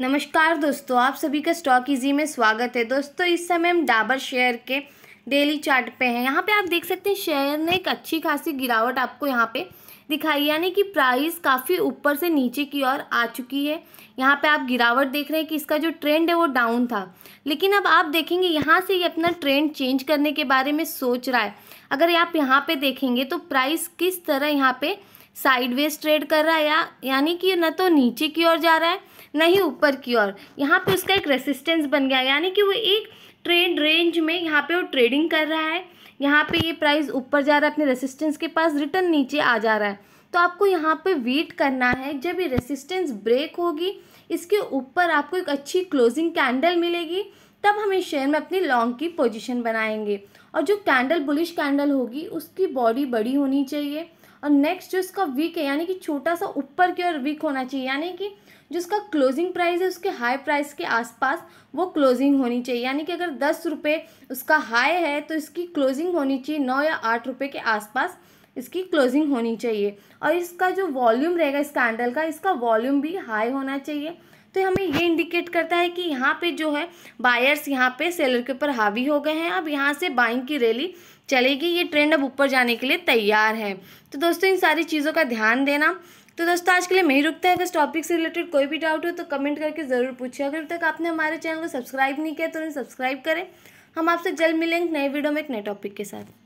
नमस्कार दोस्तों आप सभी का स्टॉक इजी में स्वागत है दोस्तों इस समय हम डाबर शेयर के डेली चार्ट पे हैं यहाँ पे आप देख सकते हैं शेयर ने एक अच्छी खासी गिरावट आपको यहाँ पे दिखाई यानी कि प्राइस काफ़ी ऊपर से नीचे की ओर आ चुकी है यहाँ पे आप गिरावट देख रहे हैं कि इसका जो ट्रेंड है वो डाउन था लेकिन अब आप देखेंगे यहाँ से ये अपना ट्रेंड चेंज करने के बारे में सोच रहा है अगर आप यहाँ पर देखेंगे तो प्राइस किस तरह यहाँ पर साइडवेज ट्रेड कर रहा है या यानी कि न तो नीचे की ओर जा रहा है न ही ऊपर की ओर यहाँ पे उसका एक रेसिस्टेंस बन गया यानी कि वो एक ट्रेड रेंज में यहाँ पे वो ट्रेडिंग कर रहा है यहाँ पे ये प्राइस ऊपर जा रहा है अपने रेसिस्टेंस के पास रिटर्न नीचे आ जा रहा है तो आपको यहाँ पे वेट करना है जब ये रेसिस्टेंस ब्रेक होगी इसके ऊपर आपको एक अच्छी क्लोजिंग कैंडल मिलेगी तब हम इस शेयर में अपनी लॉन्ग की पोजिशन बनाएंगे और जो कैंडल बुलिश कैंडल होगी उसकी बॉडी बड़ी होनी चाहिए और नेक्स्ट जो इसका वीक है यानी कि छोटा सा ऊपर की ओर वीक होना चाहिए यानी कि जो इसका क्लोजिंग प्राइस है उसके हाई प्राइस के आसपास वो क्लोजिंग होनी चाहिए यानी कि अगर दस रुपये उसका हाई है तो इसकी क्लोजिंग होनी चाहिए नौ या आठ रुपये के आसपास इसकी क्लोजिंग होनी चाहिए और इसका जो वॉल्यूम रहेगा इस कैंडल का इसका वॉल्यूम भी हाई होना चाहिए तो हमें ये इंडिकेट करता है कि यहाँ पे जो है बायर्स यहाँ पे सेलर के ऊपर हावी हो गए हैं अब यहाँ से बाइंग की रैली चलेगी ये ट्रेंड अब ऊपर जाने के लिए तैयार है तो दोस्तों इन सारी चीज़ों का ध्यान देना तो दोस्तों आज के लिए मैं ही रुकता है अगर इस टॉपिक से रिलेटेड कोई भी डाउट हो तो कमेंट करके ज़रूर पूछिए अगर तक आपने हमारे चैनल को सब्सक्राइब नहीं किया तो उन्हें सब्सक्राइब करें हम आपसे जल्द मिलेंगे नए वीडियो में एक नए टॉपिक के साथ